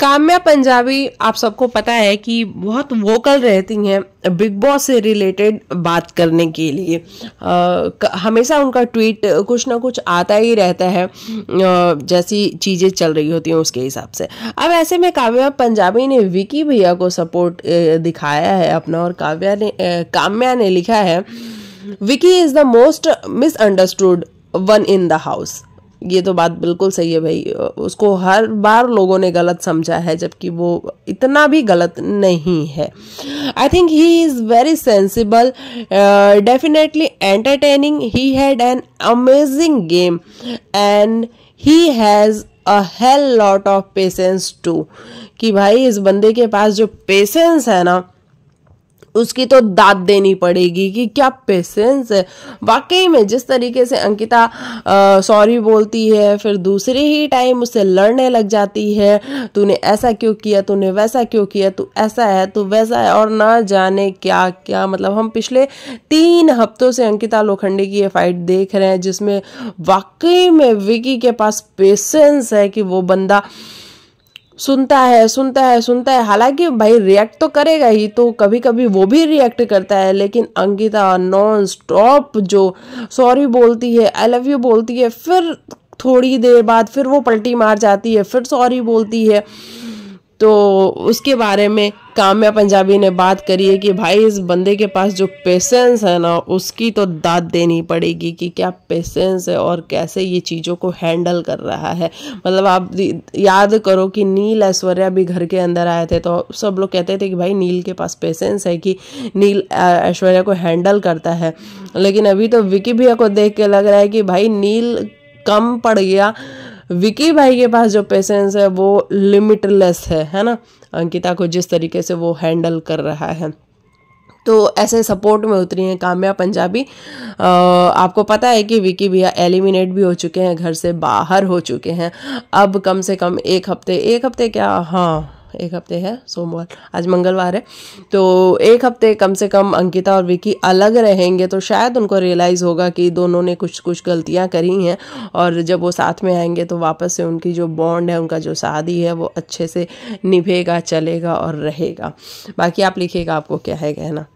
काम्या पंजाबी आप सबको पता है कि बहुत वोकल रहती हैं बिग बॉस से रिलेटेड बात करने के लिए आ, हमेशा उनका ट्वीट कुछ ना कुछ आता ही रहता है जैसी चीज़ें चल रही होती हैं उसके हिसाब से अब ऐसे में काव्या पंजाबी ने विकी भैया को सपोर्ट दिखाया है अपना और काव्या ने काम्या ने लिखा है Vicky is the most misunderstood one in the house ये तो बात बिल्कुल सही है भाई उसको हर बार लोगों ने गलत समझा है जबकि वो इतना भी गलत नहीं है I think he is very sensible definitely entertaining he had an amazing game and he has a hell lot of patience too कि भाई इस बंदे के पास जो पेशेंस है ना उसकी तो दाद देनी पड़ेगी कि क्या पेशेंस है वाकई में जिस तरीके से अंकिता सॉरी बोलती है फिर दूसरे ही टाइम उससे लड़ने लग जाती है तूने ऐसा क्यों किया तूने वैसा क्यों किया तू ऐसा है तू वैसा है और ना जाने क्या क्या मतलब हम पिछले तीन हफ्तों से अंकिता लोखंडे की ये फाइट देख रहे हैं जिसमें वाकई में विकी के पास पेशेंस है कि वो बंदा सुनता है सुनता है सुनता है हालांकि भाई रिएक्ट तो करेगा ही तो कभी कभी वो भी रिएक्ट करता है लेकिन अंकिता नॉन स्टॉप जो सॉरी बोलती है आई लव यू बोलती है फिर थोड़ी देर बाद फिर वो पलटी मार जाती है फिर सॉरी बोलती है तो उसके बारे में काम्या पंजाबी ने बात करी है कि भाई इस बंदे के पास जो पेशेंस है ना उसकी तो दाद देनी पड़ेगी कि क्या पेशेंस है और कैसे ये चीज़ों को हैंडल कर रहा है मतलब आप याद करो कि नील ऐश्वर्या भी घर के अंदर आए थे तो सब लोग कहते थे कि भाई नील के पास पेशेंस है कि नील ऐश्वर्या को हैंडल करता है लेकिन अभी तो विकी भैया को देख के लग रहा है कि भाई नील कम पड़ गया विकी भाई के पास जो पेशेंस है वो लिमिटलेस है है ना अंकिता को जिस तरीके से वो हैंडल कर रहा है तो ऐसे सपोर्ट में उतरी हैं काम्या पंजाबी आ, आपको पता है कि विकी भैया एलिमिनेट भी हो चुके हैं घर से बाहर हो चुके हैं अब कम से कम एक हफ्ते एक हफ्ते क्या हाँ एक हफ्ते है सोमवार आज मंगलवार है तो एक हफ्ते कम से कम अंकिता और विकी अलग रहेंगे तो शायद उनको रियलाइज़ होगा कि दोनों ने कुछ कुछ गलतियाँ करी हैं और जब वो साथ में आएंगे तो वापस से उनकी जो बॉन्ड है उनका जो शादी है वो अच्छे से निभेगा चलेगा और रहेगा बाकी आप लिखिएगा आपको क्या है कहना